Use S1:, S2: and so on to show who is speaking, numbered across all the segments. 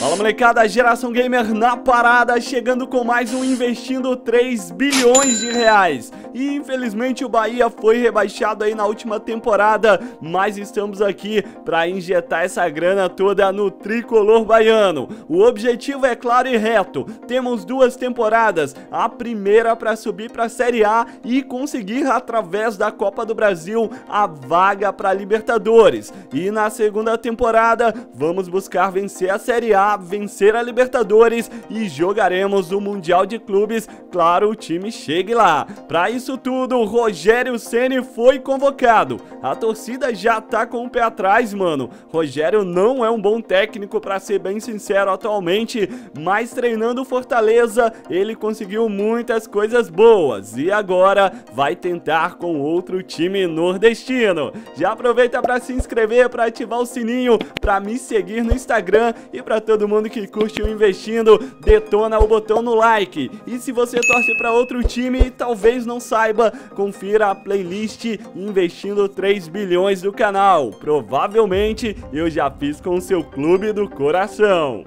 S1: Fala molecada, geração gamer na parada, chegando com mais um Investindo 3 bilhões de reais. E infelizmente o Bahia foi rebaixado aí na última temporada, mas estamos aqui para injetar essa grana toda no tricolor baiano. O objetivo é claro e reto. Temos duas temporadas, a primeira para subir para a Série A e conseguir através da Copa do Brasil a vaga para Libertadores. E na segunda temporada, vamos buscar vencer a Série A vencer a Libertadores e jogaremos o Mundial de Clubes, claro, o time chegue lá. Para isso tudo, Rogério Ceni foi convocado. A torcida já tá com o pé atrás, mano. Rogério não é um bom técnico, para ser bem sincero, atualmente, mas treinando o Fortaleza, ele conseguiu muitas coisas boas e agora vai tentar com outro time nordestino. Já aproveita para se inscrever, para ativar o sininho, para me seguir no Instagram e para todo todo mundo que o investindo, detona o botão no like. E se você torce para outro time e talvez não saiba, confira a playlist Investindo 3 bilhões do canal. Provavelmente eu já fiz com o seu clube do coração.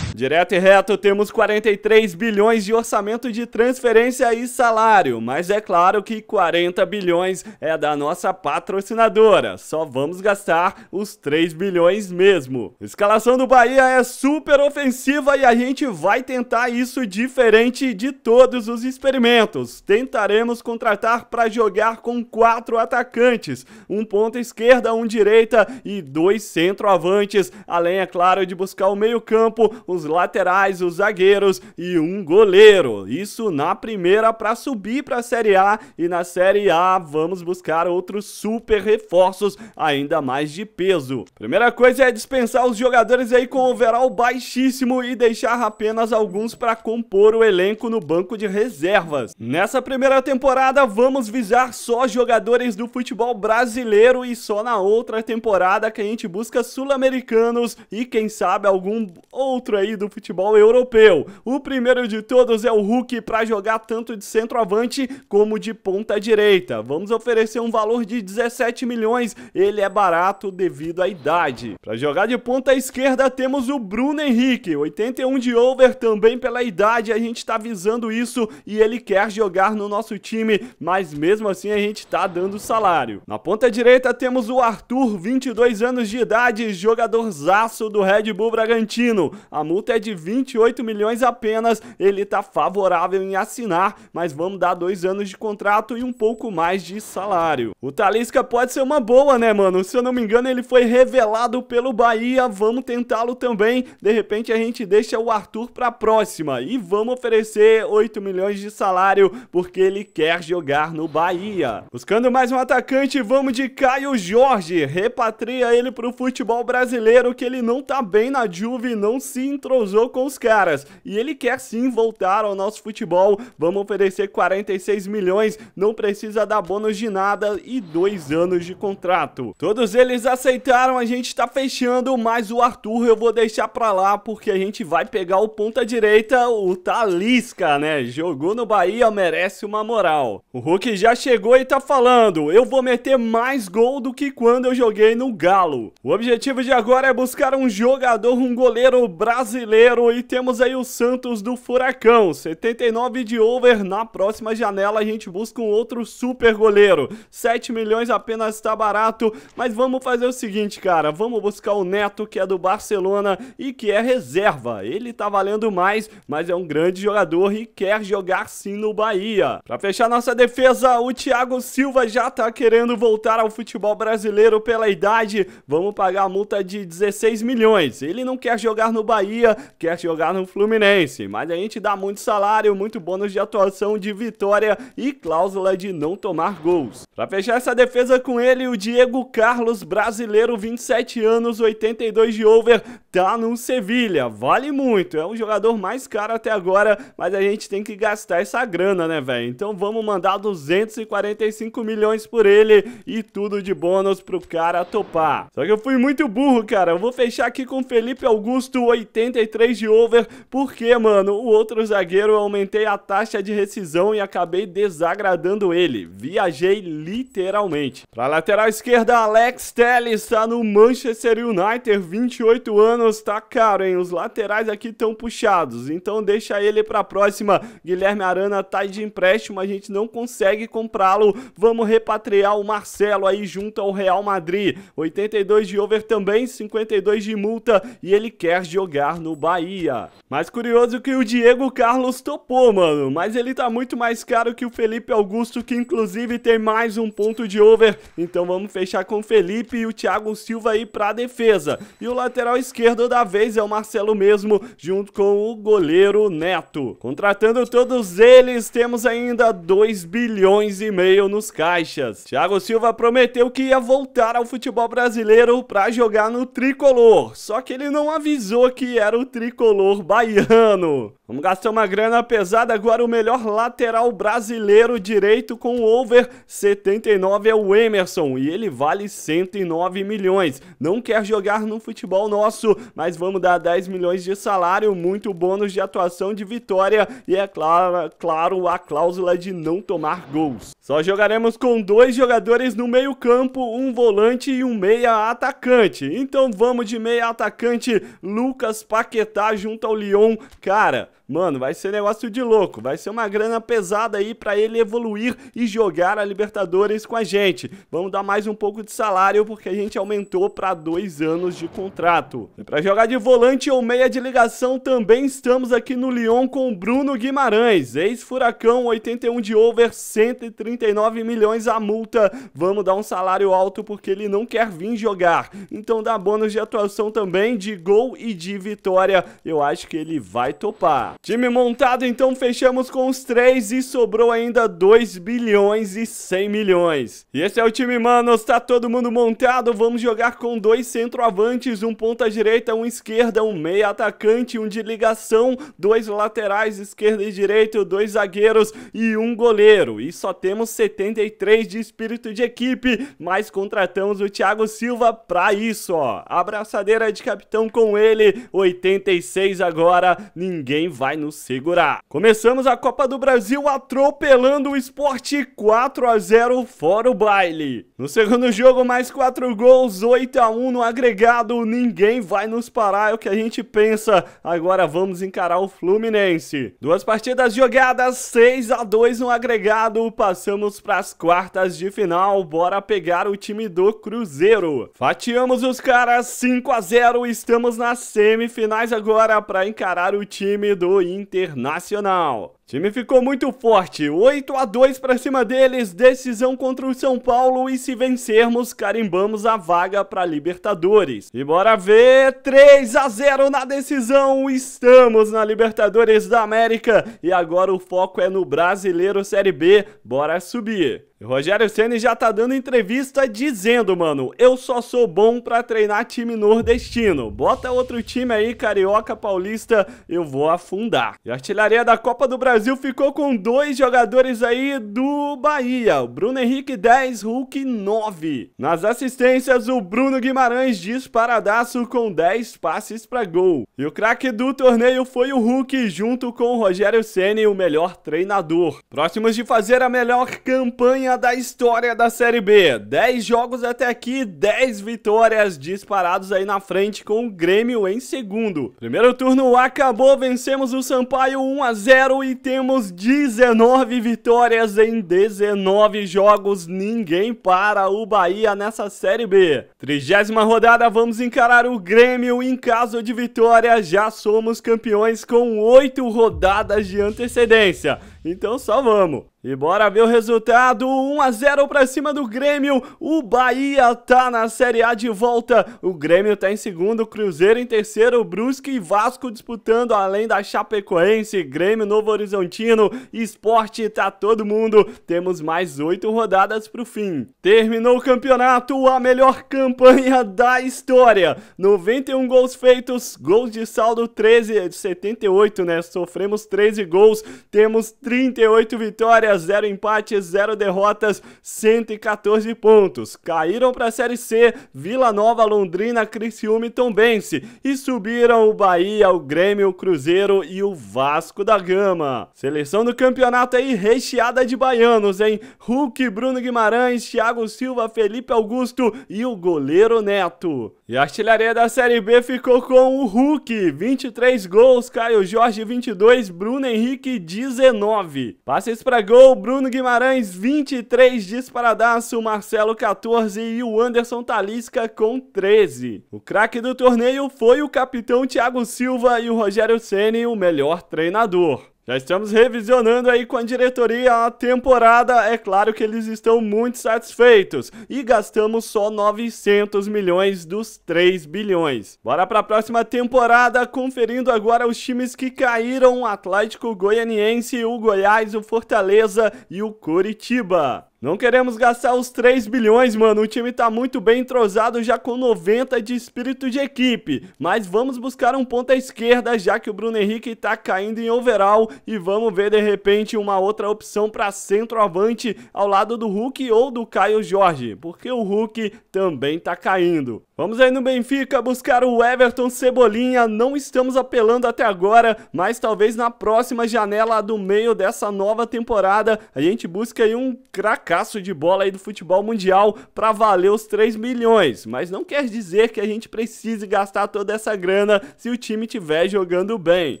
S1: Direto e reto, temos 43 bilhões de orçamento de transferência e salário, mas é claro que 40 bilhões é da nossa patrocinadora. Só vamos gastar os 3 bilhões mesmo. Escalação do Bahia é super ofensiva e a gente vai tentar isso diferente de todos os experimentos. Tentaremos contratar para jogar com quatro atacantes, um ponta esquerda, um direita e dois centroavantes, além é claro de buscar o meio-campo, os laterais, os zagueiros e um goleiro. Isso na primeira para subir para a Série A e na Série A vamos buscar outros super reforços ainda mais de peso. Primeira coisa é dispensar os jogadores aí com overall baixíssimo e deixar apenas alguns para compor o elenco no banco de reservas. Nessa primeira temporada vamos visar só jogadores do futebol brasileiro e só na outra temporada que a gente busca sul-americanos e quem sabe algum outro aí do futebol europeu. O primeiro de todos é o Hulk para jogar tanto de centroavante como de ponta direita. Vamos oferecer um valor de 17 milhões, ele é barato devido à idade. Para jogar de ponta esquerda temos o Bruno Henrique, 81 de over também pela idade, a gente está visando isso e ele quer jogar no nosso time, mas mesmo assim a gente está dando salário. Na ponta direita temos o Arthur, 22 anos de idade, jogador zaço do Red Bull Bragantino. A multa multa é de 28 milhões apenas, ele tá favorável em assinar, mas vamos dar dois anos de contrato e um pouco mais de salário. O Talisca pode ser uma boa, né, mano? Se eu não me engano, ele foi revelado pelo Bahia, vamos tentá-lo também. De repente a gente deixa o Arthur pra próxima e vamos oferecer 8 milhões de salário porque ele quer jogar no Bahia. Buscando mais um atacante, vamos de Caio Jorge. Repatria ele pro futebol brasileiro que ele não tá bem na Juve, não se entrou usou com os caras. E ele quer sim voltar ao nosso futebol. Vamos oferecer 46 milhões, não precisa dar bônus de nada e dois anos de contrato. Todos eles aceitaram, a gente tá fechando, mas o Arthur eu vou deixar pra lá porque a gente vai pegar o ponta direita, o Talisca, né? Jogou no Bahia, merece uma moral. O Hulk já chegou e tá falando, eu vou meter mais gol do que quando eu joguei no Galo. O objetivo de agora é buscar um jogador, um goleiro brasileiro Brasileiro e temos aí o Santos do Furacão. 79 de over. Na próxima janela a gente busca um outro super goleiro. 7 milhões apenas está barato. Mas vamos fazer o seguinte, cara. Vamos buscar o Neto, que é do Barcelona e que é reserva. Ele tá valendo mais, mas é um grande jogador e quer jogar sim no Bahia. Pra fechar nossa defesa, o Thiago Silva já tá querendo voltar ao futebol brasileiro pela idade. Vamos pagar a multa de 16 milhões. Ele não quer jogar no Bahia Bahia, quer jogar no Fluminense, mas a gente dá muito salário, muito bônus de atuação de vitória e cláusula de não tomar gols. Para fechar essa defesa com ele, o Diego Carlos, brasileiro, 27 anos, 82 de over, tá no Sevilha, vale muito, é o jogador mais caro até agora, mas a gente tem que gastar essa grana, né, velho? Então vamos mandar 245 milhões por ele e tudo de bônus pro cara topar. Só que eu fui muito burro, cara. Eu vou fechar aqui com Felipe Augusto, 80 43 de over, porque, mano, o outro zagueiro eu aumentei a taxa de rescisão e acabei desagradando ele. Viajei literalmente. Pra lateral esquerda, Alex Telles está no Manchester United, 28 anos, tá caro, hein? Os laterais aqui estão puxados, então deixa ele pra próxima. Guilherme Arana tá de empréstimo, a gente não consegue comprá-lo. Vamos repatriar o Marcelo aí junto ao Real Madrid. 82 de over também, 52 de multa e ele quer jogar no no Bahia. Mais curioso que o Diego Carlos topou, mano, mas ele tá muito mais caro que o Felipe Augusto, que inclusive tem mais um ponto de over. Então vamos fechar com o Felipe e o Thiago Silva aí pra defesa. E o lateral esquerdo da vez é o Marcelo mesmo, junto com o goleiro Neto. Contratando todos eles, temos ainda 2 bilhões e meio nos caixas. Thiago Silva prometeu que ia voltar ao futebol brasileiro para jogar no tricolor, só que ele não avisou que era o tricolor baiano. Vamos gastar uma grana pesada agora. O melhor lateral brasileiro direito com o over 79 é o Emerson e ele vale 109 milhões. Não quer jogar no futebol nosso, mas vamos dar 10 milhões de salário, muito bônus de atuação de vitória e é claro, claro a cláusula de não tomar gols. Só jogaremos com dois jogadores no meio-campo, um volante e um meia atacante. Então vamos de meia atacante Lucas Paquetá Paquetá junto ao Lyon. Cara, Mano, vai ser negócio de louco. Vai ser uma grana pesada aí para ele evoluir e jogar a Libertadores com a gente. Vamos dar mais um pouco de salário porque a gente aumentou para dois anos de contrato. Para jogar de volante ou meia de ligação também estamos aqui no Lyon com Bruno Guimarães, ex-furacão 81 de over, 139 milhões a multa. Vamos dar um salário alto porque ele não quer vir jogar. Então dá bônus de atuação também de gol e de vitória. Eu acho que ele vai topar. Time montado, então fechamos com os três e sobrou ainda 2 bilhões e 100 milhões. E esse é o time, manos, tá todo mundo montado, vamos jogar com dois centroavantes, um ponta direita, um esquerda, um meia atacante, um de ligação, dois laterais, esquerda e direita, dois zagueiros e um goleiro. E só temos 73 de espírito de equipe, mas contratamos o Thiago Silva pra isso, ó. Abraçadeira de capitão com ele, 86 agora, ninguém vai vai nos segurar. Começamos a Copa do Brasil atropelando o esporte 4 a 0 fora o baile. No segundo jogo, mais 4 gols, 8 a 1 no agregado. Ninguém vai nos parar, é o que a gente pensa. Agora vamos encarar o Fluminense. Duas partidas jogadas, 6 a 2 no agregado. Passamos para as quartas de final. Bora pegar o time do Cruzeiro. Fatiamos os caras 5 a 0. Estamos nas semifinais agora para encarar o time do Internacional. Time ficou muito forte, 8 a 2 para cima deles, decisão contra o São Paulo e se vencermos, carimbamos a vaga para Libertadores. E bora ver, 3 a 0 na decisão, estamos na Libertadores da América e agora o foco é no Brasileiro Série B, bora subir. Rogério Ceni já tá dando entrevista dizendo, mano, eu só sou bom pra treinar time nordestino. Bota outro time aí, carioca, paulista, eu vou afundar. E artilharia da Copa do Brasil Brasil ficou com dois jogadores aí do Bahia. O Bruno Henrique 10, Hulk 9. Nas assistências, o Bruno Guimarães disparadaço com 10 passes para gol. E o craque do torneio foi o Hulk, junto com o Rogério Ceni, o melhor treinador. Próximos de fazer a melhor campanha da história da Série B. 10 jogos até aqui, 10 vitórias disparados aí na frente com o Grêmio em segundo. Primeiro turno acabou, vencemos o Sampaio 1 a 0 e temos 19 vitórias em 19 jogos, ninguém para o Bahia nessa Série B. Trigésima rodada, vamos encarar o Grêmio em caso de vitória, já somos campeões com 8 rodadas de antecedência, então só vamos. E bora ver o resultado, 1 a 0 para cima do Grêmio, o Bahia tá na Série A de volta, o Grêmio tá em segundo, Cruzeiro em terceiro, Brusque e Vasco disputando, além da Chapecoense, Grêmio Novo Horizontino, Esporte, tá todo mundo, temos mais oito rodadas pro fim. Terminou o campeonato, a melhor campanha da história, 91 gols feitos, gols de saldo 13, 78 né, sofremos 13 gols, temos 38 vitórias, vitórias, 0 empates, 0 derrotas, 114 pontos. Caíram para a Série C, Vila Nova, Londrina, Criciúma e Tombense. E subiram o Bahia, o Grêmio, o Cruzeiro e o Vasco da Gama. Seleção do campeonato aí recheada de baianos, hein? Hulk, Bruno Guimarães, Thiago Silva, Felipe Augusto e o goleiro Neto. E a artilharia da Série B ficou com o Hulk, 23 gols, Caio Jorge 22, Bruno Henrique 19. Passes para gol Gabigol, Bruno Guimarães, 23 disparadaço, Marcelo 14 e o Anderson Talisca com 13. O craque do torneio foi o capitão Thiago Silva e o Rogério Ceni, o melhor treinador. Já estamos revisionando aí com a diretoria a temporada. É claro que eles estão muito satisfeitos e gastamos só 900 milhões dos 3 bilhões. Bora para a próxima temporada, conferindo agora os times que caíram: o Atlético Goianiense, o Goiás, o Fortaleza e o Curitiba. Não queremos gastar os 3 bilhões, mano. O time tá muito bem entrosado, já com 90 de espírito de equipe. Mas vamos buscar um ponto à esquerda, já que o Bruno Henrique tá caindo em overall. E vamos ver, de repente, uma outra opção para centroavante ao lado do Hulk ou do Caio Jorge. Porque o Hulk também tá caindo. Vamos aí no Benfica buscar o Everton Cebolinha. Não estamos apelando até agora, mas talvez na próxima janela do meio dessa nova temporada a gente busca aí um cracaço de bola aí do futebol mundial para valer os 3 milhões. Mas não quer dizer que a gente precise gastar toda essa grana se o time estiver jogando bem.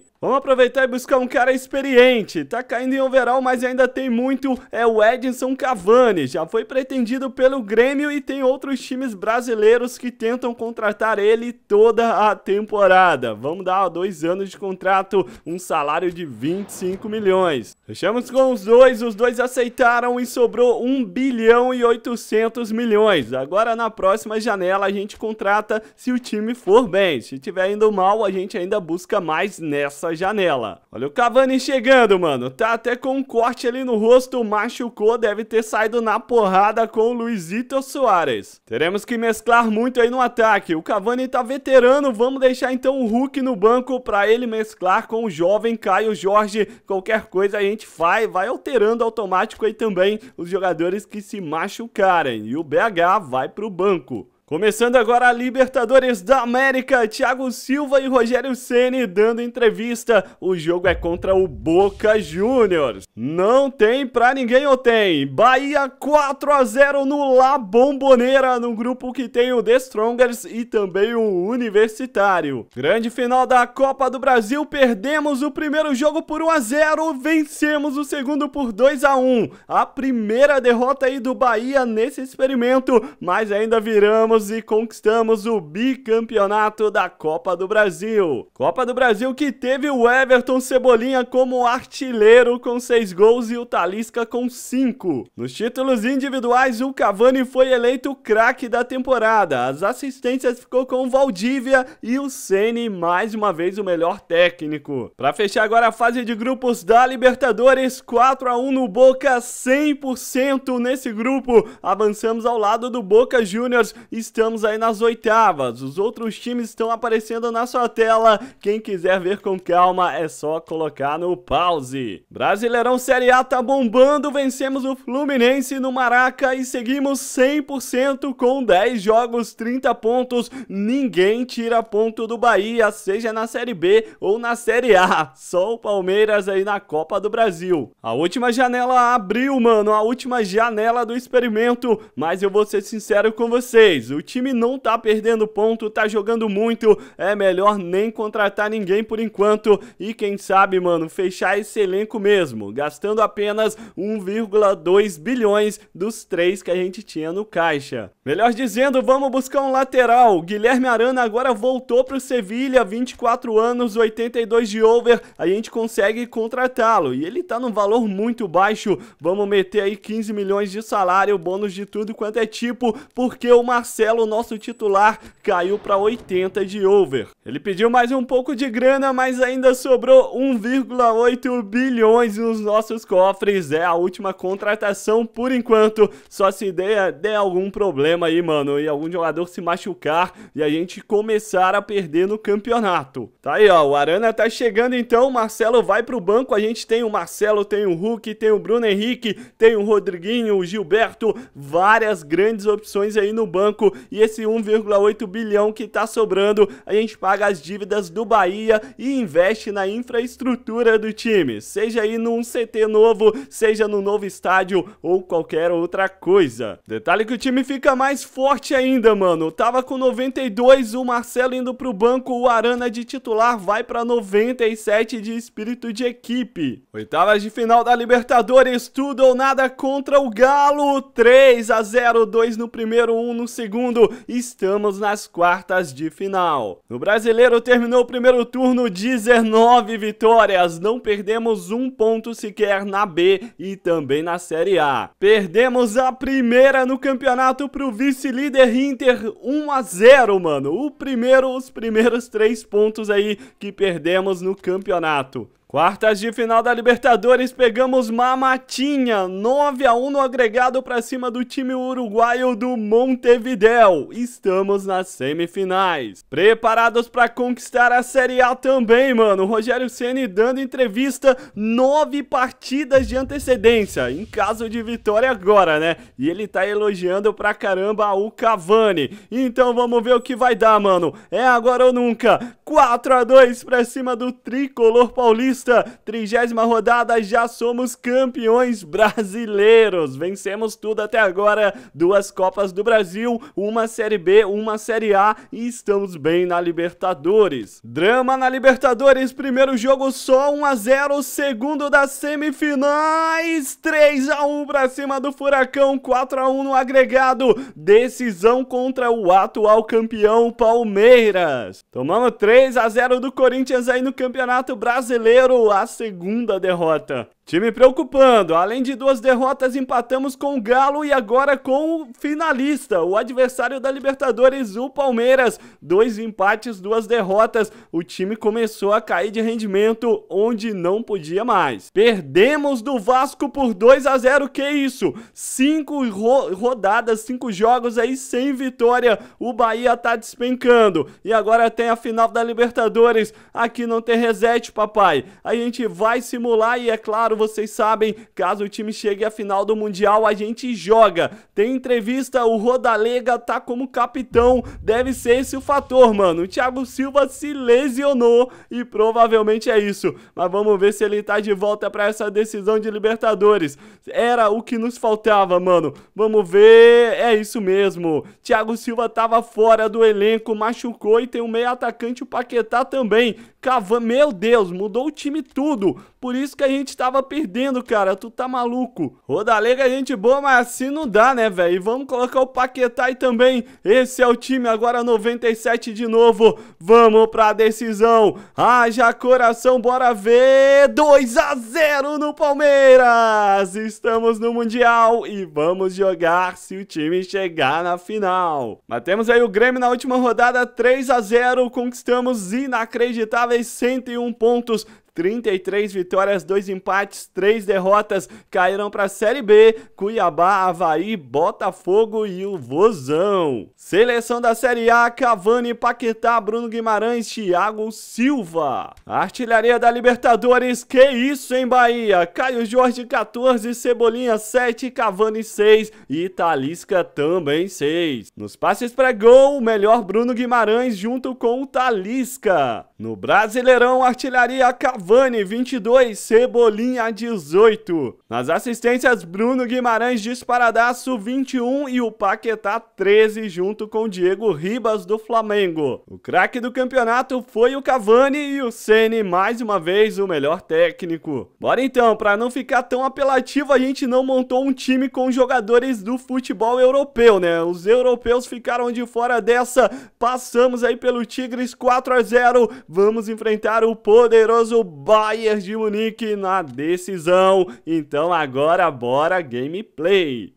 S1: Vamos aproveitar e buscar um cara experiente. Tá caindo em overall, mas ainda tem muito. É o Edinson Cavani. Já foi pretendido pelo Grêmio e tem outros times brasileiros que tentam contratar ele toda a temporada. Vamos dar dois anos de contrato, um salário de 25 milhões. Fechamos com os dois, os dois aceitaram e sobrou 1 bilhão e 800 milhões. Agora na próxima janela a gente contrata se o time for bem. Se tiver indo mal, a gente ainda busca mais nessa janela. Olha o Cavani chegando, mano. Tá até com um corte ali no rosto, machucou, deve ter saído na porrada com o Luizito Soares. Teremos que mesclar muito aí no ataque. O Cavani tá veterano, vamos deixar então o Hulk no banco para ele mesclar com o jovem Caio Jorge. Qualquer coisa a gente faz, vai alterando automático aí também os jogadores que se machucarem. E o BH vai pro banco. Começando agora a Libertadores da América, Thiago Silva e Rogério Ceni dando entrevista. O jogo é contra o Boca Juniors. Não tem pra ninguém ou tem. Bahia 4 a 0 no La Bombonera, num grupo que tem o The Strongers e também o Universitário. Grande final da Copa do Brasil, perdemos o primeiro jogo por 1 a 0, vencemos o segundo por 2 a 1. A primeira derrota aí do Bahia nesse experimento, mas ainda viramos e conquistamos o bicampeonato da Copa do Brasil. Copa do Brasil que teve o Everton Cebolinha como artilheiro com seis gols e o Talisca com cinco. Nos títulos individuais, o Cavani foi eleito craque da temporada. As assistências ficou com o Valdívia e o Ceni mais uma vez o melhor técnico. Para fechar agora a fase de grupos da Libertadores, 4 a 1 no Boca, 100% nesse grupo. Avançamos ao lado do Boca Juniors e estamos aí nas oitavas. Os outros times estão aparecendo na sua tela. Quem quiser ver com calma é só colocar no pause. Brasileirão Série A tá bombando. Vencemos o Fluminense no Maraca e seguimos 100% com 10 jogos, 30 pontos. Ninguém tira ponto do Bahia, seja na Série B ou na Série A. Só o Palmeiras aí na Copa do Brasil. A última janela abriu, mano. A última janela do experimento. Mas eu vou ser sincero com vocês. O o time não tá perdendo ponto, tá jogando muito. É melhor nem contratar ninguém por enquanto. E quem sabe, mano, fechar esse elenco mesmo, gastando apenas 1,2 bilhões dos três que a gente tinha no caixa. Melhor dizendo, vamos buscar um lateral. Guilherme Arana agora voltou pro Sevilha, 24 anos, 82 de over. A gente consegue contratá-lo e ele tá num valor muito baixo. Vamos meter aí 15 milhões de salário, bônus de tudo quanto é tipo, porque o Marcelo Marcelo, o nosso titular caiu para 80 de over. Ele pediu mais um pouco de grana, mas ainda sobrou 1,8 bilhões nos nossos cofres. É a última contratação por enquanto, só se der, der algum problema aí, mano, e algum jogador se machucar e a gente começar a perder no campeonato. Tá aí, ó, o Arana tá chegando então, o Marcelo vai pro banco, a gente tem o Marcelo, tem o Hulk, tem o Bruno Henrique, tem o Rodriguinho, o Gilberto, várias grandes opções aí no banco e esse 1,8 bilhão que tá sobrando, a gente paga as dívidas do Bahia e investe na infraestrutura do time. Seja aí num CT novo, seja no novo estádio ou qualquer outra coisa. Detalhe que o time fica mais forte ainda, mano. Tava com 92, o Marcelo indo pro banco, o Arana de titular vai pra 97 de espírito de equipe. Oitavas de final da Libertadores, tudo ou nada contra o Galo. 3 a 0, 2 no primeiro, 1 no segundo mundo, estamos nas quartas de final. O brasileiro terminou o primeiro turno 19 vitórias, não perdemos um ponto sequer na B e também na Série A. Perdemos a primeira no campeonato para o vice-líder Inter 1 a 0, mano. O primeiro, os primeiros três pontos aí que perdemos no campeonato. Quartas de final da Libertadores, pegamos Mamatinha, 9 a 1 no agregado para cima do time uruguaio do Montevidéu. Estamos nas semifinais. Preparados para conquistar a Série A também, mano. Rogério Ceni dando entrevista, nove partidas de antecedência, em caso de vitória agora, né? E ele tá elogiando pra caramba o Cavani. Então vamos ver o que vai dar, mano. É agora ou nunca. 4 a 2 para cima do tricolor paulista. Paulista, trigésima rodada, já somos campeões brasileiros. Vencemos tudo até agora, duas Copas do Brasil, uma Série B, uma Série A e estamos bem na Libertadores. Drama na Libertadores, primeiro jogo só 1 a 0, segundo das semifinais, 3 a 1 para cima do Furacão, 4 a 1 no agregado. Decisão contra o atual campeão Palmeiras. Tomamos 3 a 0 do Corinthians aí no Campeonato Brasileiro 0 a segunda derrota Time preocupando, além de duas derrotas, empatamos com o Galo e agora com o finalista, o adversário da Libertadores, o Palmeiras. Dois empates, duas derrotas. O time começou a cair de rendimento onde não podia mais. Perdemos do Vasco por 2 a 0. Que isso? Cinco ro rodadas, cinco jogos aí sem vitória. O Bahia tá despencando. E agora tem a final da Libertadores. Aqui não tem reset, papai. A gente vai simular e, é claro, vocês sabem, caso o time chegue à final do Mundial, a gente joga. Tem entrevista, o Rodalega tá como capitão, deve ser esse o fator, mano. O Thiago Silva se lesionou e provavelmente é isso. Mas vamos ver se ele tá de volta para essa decisão de Libertadores. Era o que nos faltava, mano. Vamos ver, é isso mesmo. Thiago Silva tava fora do elenco, machucou e tem um meio atacante, o Paquetá também, Cavani, meu Deus, mudou o time tudo. Por isso que a gente tava perdendo, cara. Tu tá maluco. Rodalega, gente boa, mas assim não dá, né, velho? E vamos colocar o Paquetá aí também. Esse é o time, agora 97 de novo. Vamos pra decisão. Haja coração, bora ver. 2 a 0 no Palmeiras. Estamos no Mundial e vamos jogar se o time chegar na final. Mas temos aí o Grêmio na última rodada, 3 a 0 Conquistamos inacreditável imparáveis 101 pontos, 33 vitórias, 2 empates, 3 derrotas, caíram para a Série B, Cuiabá, Havaí, Botafogo e o Vozão. Seleção da Série A, Cavani, Paquetá, Bruno Guimarães, Thiago Silva. Artilharia da Libertadores, que isso em Bahia, Caio Jorge 14, Cebolinha 7, Cavani 6 e Talisca também 6. Nos passes para gol, o melhor Bruno Guimarães junto com o Talisca. No Brasileirão, artilharia Cavani 22, Cebolinha 18. Nas assistências, Bruno Guimarães disparadaço 21 e o Paquetá 13 junto com Diego Ribas do Flamengo. O craque do campeonato foi o Cavani e o Ceni mais uma vez o melhor técnico. Bora então, para não ficar tão apelativo, a gente não montou um time com jogadores do futebol europeu, né? Os europeus ficaram de fora dessa. Passamos aí pelo Tigres 4 a 0 vamos enfrentar o poderoso Bayern de Munique na decisão. Então agora bora gameplay.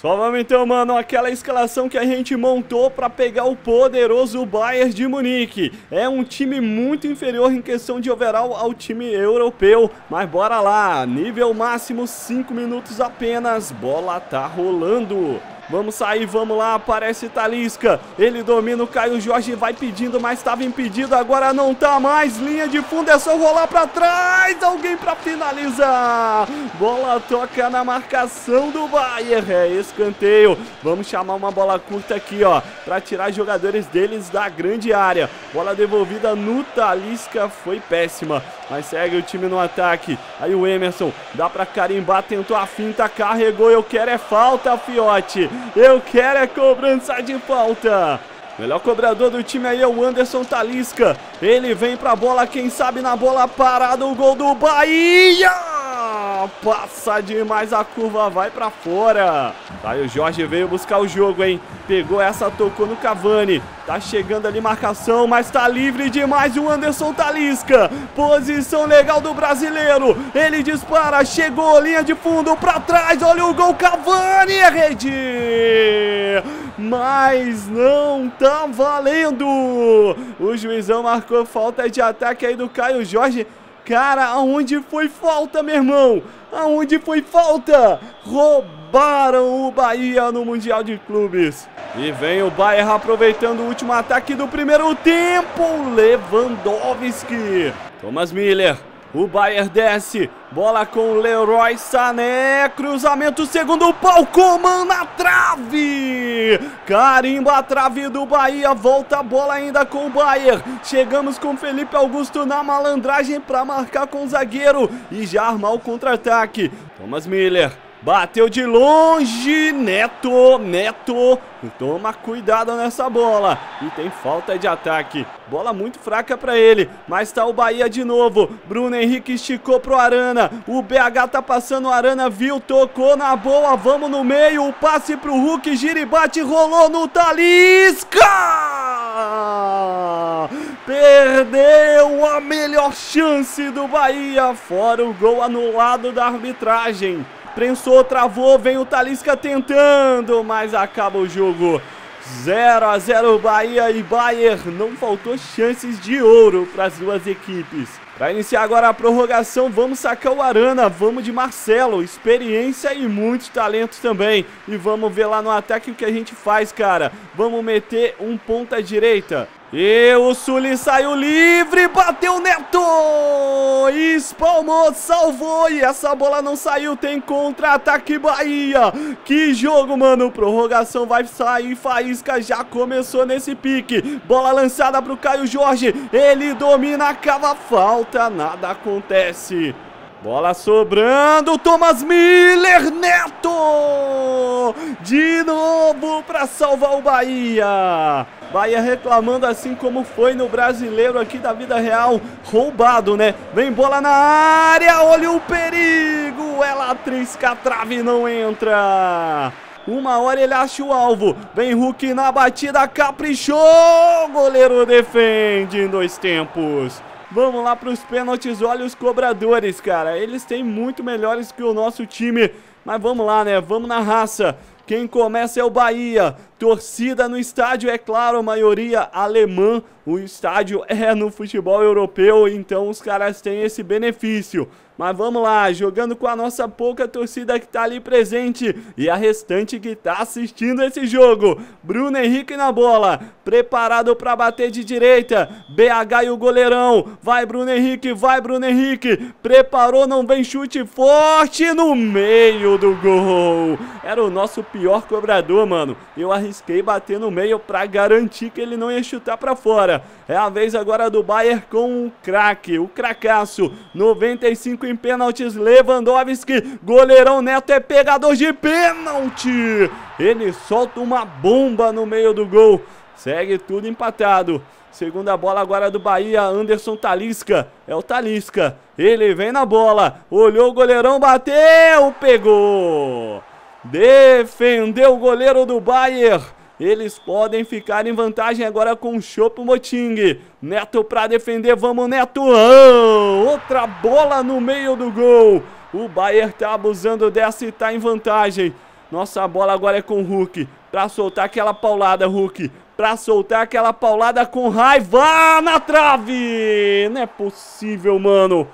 S1: Só vamos então, mano, aquela escalação que a gente montou para pegar o poderoso Bayern de Munique. É um time muito inferior em questão de overall ao time europeu, mas bora lá. Nível máximo 5 minutos apenas, bola tá rolando. Vamos sair, vamos lá, aparece Talisca. Ele domina o Caio Jorge, vai pedindo, mas estava impedido, agora não tá mais. Linha de fundo, é só rolar para trás. Alguém para finalizar. Bola toca na marcação do Bayern. É escanteio. Vamos chamar uma bola curta aqui, ó, para tirar jogadores deles da grande área. Bola devolvida no Talisca, foi péssima. Mas segue o time no ataque. Aí o Emerson dá para carimbar, tentou a finta, carregou. Eu quero é falta, Fiote. Eu quero é cobrança de falta. Melhor cobrador do time aí é o Anderson Talisca. Ele vem pra bola, quem sabe na bola parada o gol do Bahia! passa demais, a curva vai para fora. Tá, o Jorge veio buscar o jogo, hein? Pegou essa, tocou no Cavani. Tá chegando ali marcação, mas tá livre demais o Anderson Talisca. Posição legal do brasileiro. Ele dispara, chegou, linha de fundo para trás. Olha o gol, Cavani, é rede! Mas não tá valendo. O juizão marcou falta de ataque aí do Caio Jorge. Cara, aonde foi falta, meu irmão? Aonde foi falta? Roubaram o Bahia no Mundial de Clubes. E vem o Bayern aproveitando o último ataque do primeiro tempo. Lewandowski. Thomas Miller o Bayern desce, bola com o Leroy Sané, cruzamento segundo pau, Coman na trave! Carimba a trave do Bahia, volta a bola ainda com o Bayern. Chegamos com Felipe Augusto na malandragem para marcar com o zagueiro e já armar o contra-ataque. Thomas Miller Bateu de longe, Neto, Neto, toma cuidado nessa bola. E tem falta de ataque. Bola muito fraca para ele, mas tá o Bahia de novo. Bruno Henrique esticou pro Arana. O BH tá passando, o Arana viu, tocou na boa, vamos no meio. O passe pro Hulk, gira e bate, rolou no Talisca! Perdeu a melhor chance do Bahia, fora o gol anulado da arbitragem. Prensou, travou, vem o Talisca tentando, mas acaba o jogo. 0 a 0 Bahia e Bayern. Não faltou chances de ouro para as duas equipes. Para iniciar agora a prorrogação, vamos sacar o Arana, vamos de Marcelo, experiência e muito talento também. E vamos ver lá no ataque o que a gente faz, cara. Vamos meter um ponta direita. E o Sully saiu livre, bateu Neto! Espalmou, salvou e essa bola não saiu, tem contra-ataque Bahia. Que jogo, mano, prorrogação vai sair, Faísca já começou nesse pique. Bola lançada pro Caio Jorge, ele domina, cava falta, nada acontece. Bola sobrando, Thomas Miller, Neto! De novo para salvar o Bahia. Bahia reclamando assim como foi no brasileiro aqui da vida real, roubado, né? Vem bola na área, olha o perigo, ela é trisca a trave não entra. Uma hora ele acha o alvo. Vem Hulk na batida, caprichou. Goleiro defende em dois tempos. Vamos lá para os pênaltis. Olha os cobradores, cara. Eles têm muito melhores que o nosso time. Mas vamos lá, né? Vamos na raça. Quem começa é o Bahia. Torcida no estádio, é claro, a maioria alemã. O estádio é no futebol europeu, então os caras têm esse benefício. Mas vamos lá, jogando com a nossa pouca torcida que tá ali presente e a restante que tá assistindo esse jogo. Bruno Henrique na bola, preparado para bater de direita. BH e o goleirão. Vai Bruno Henrique, vai Bruno Henrique. Preparou, não vem chute forte no meio do gol. Era o nosso pior cobrador, mano. Eu arrisquei arrisquei bater no meio para garantir que ele não ia chutar para fora. É a vez agora do Bayern com o craque, o cracaço. 95 em pênaltis, Lewandowski, goleirão Neto é pegador de pênalti. Ele solta uma bomba no meio do gol. Segue tudo empatado. Segunda bola agora do Bahia, Anderson Talisca. É o Talisca. Ele vem na bola. Olhou o goleirão, bateu, pegou. Defendeu o goleiro do Bayern. Eles podem ficar em vantagem agora com o Chopo Moting. Neto para defender, vamos Neto! Oh, outra bola no meio do gol. O Bayern está abusando dessa e está em vantagem. Nossa bola agora é com o Hulk. Para soltar aquela paulada, Hulk. Para soltar aquela paulada com raiva na trave. Não é possível, mano.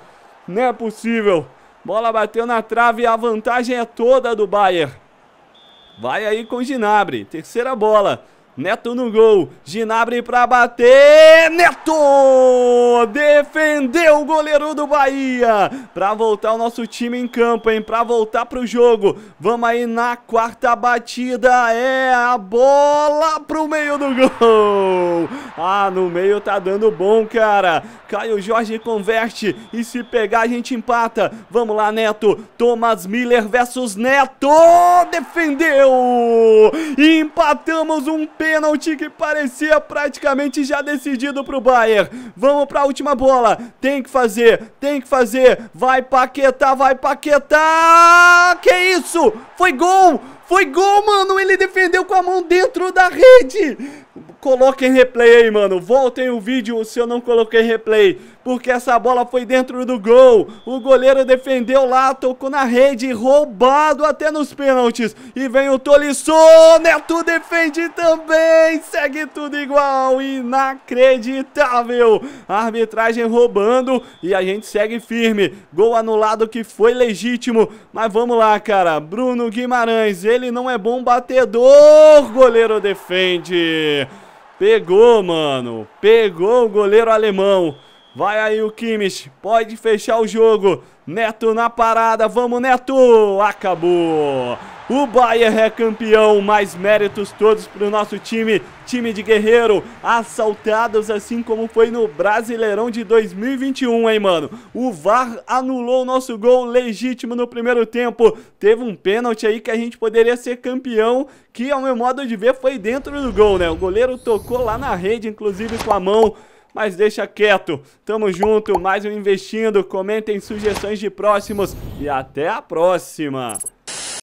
S1: Não é possível. Bola bateu na trave e a vantagem é toda do Bayern. Vai aí com Ginabre. Terceira bola. Neto no gol. Ginabre para bater. Neto! Defendeu o goleiro do Bahia. Para voltar o nosso time em campo, hein? Para voltar pro jogo. Vamos aí na quarta batida. É a bola pro meio do gol. Ah, no meio tá dando bom, cara. Caio Jorge converte e se pegar a gente empata. Vamos lá, Neto. Thomas Miller versus Neto. Defendeu! E empatamos um pênalti que parecia praticamente já decidido pro Bayern. Vamos pra última bola. Tem que fazer, tem que fazer. Vai Paquetá, vai Paquetá! Que isso? Foi gol! Foi gol, mano. Ele defendeu com a mão dentro da rede. Coloquem replay aí, mano. Voltem o vídeo se eu não coloquei replay porque essa bola foi dentro do gol. O goleiro defendeu lá, tocou na rede, roubado até nos pênaltis. E vem o Tolisso, Neto defende também, segue tudo igual, inacreditável. Arbitragem roubando e a gente segue firme. Gol anulado que foi legítimo, mas vamos lá, cara. Bruno Guimarães, ele não é bom batedor, goleiro defende. Pegou, mano. Pegou o goleiro alemão. Vai aí o Kimmich, pode fechar o jogo. Neto na parada, vamos Neto! Acabou! O Bayern é campeão, mais méritos todos para o nosso time, time de guerreiro, assaltados assim como foi no Brasileirão de 2021, hein, mano? O VAR anulou o nosso gol legítimo no primeiro tempo, teve um pênalti aí que a gente poderia ser campeão, que ao meu modo de ver foi dentro do gol, né? O goleiro tocou lá na rede, inclusive com a mão, mas deixa quieto. Tamo junto, mais um Investindo. Comentem sugestões de próximos e até a próxima.